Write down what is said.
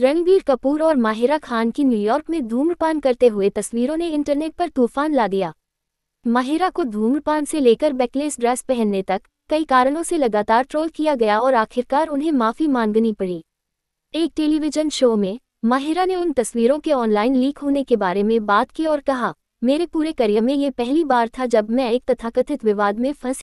रणबीर कपूर और माहिरा खान की न्यूयॉर्क में धूम्रपान करते हुए तस्वीरों ने इंटरनेट पर तूफान ला दिया माहिरा को धूम्रपान से लेकर बैकलेस ड्रेस पहनने तक कई कारणों से लगातार ट्रोल किया गया और आखिरकार उन्हें माफी मांगनी पड़ी एक टेलीविजन शो में माहिरा ने उन तस्वीरों के ऑनलाइन लीक होने के बारे में बात की और कहा मेरे पूरे करियर में ये पहली बार था जब मैं एक तथाकथित विवाद में फंस